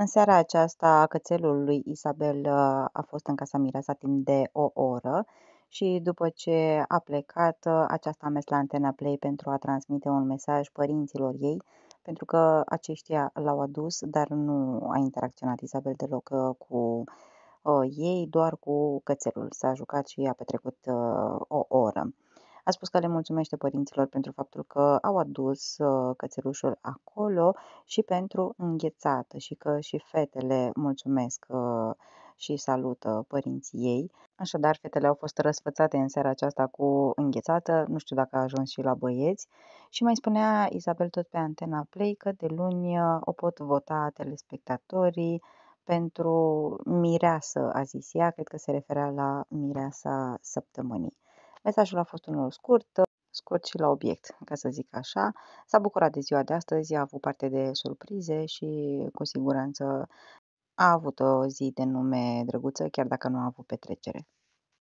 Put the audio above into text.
În seara aceasta, cățelul lui Isabel uh, a fost în casa Mireasa timp de o oră și după ce a plecat, uh, aceasta a mers la Antena Play pentru a transmite un mesaj părinților ei, pentru că aceștia l-au adus, dar nu a interacționat Isabel deloc uh, cu ei, doar cu cățelul. S-a jucat și a petrecut o oră. A spus că le mulțumește părinților pentru faptul că au adus ă, cățelușul acolo și pentru înghețată și că și fetele mulțumesc ă, și salută părinții ei. Așadar, fetele au fost răsfățate în seara aceasta cu înghețată, nu știu dacă a ajuns și la băieți. Și mai spunea Isabel tot pe Antena Play că de luni ă, o pot vota telespectatorii pentru mireasă, a zis ea, cred că se referea la mireasa săptămânii. Mesajul a fost unul scurt, scurt și la obiect, ca să zic așa. S-a bucurat de ziua de astăzi, a avut parte de surprize și cu siguranță a avut o zi de nume drăguță, chiar dacă nu a avut petrecere.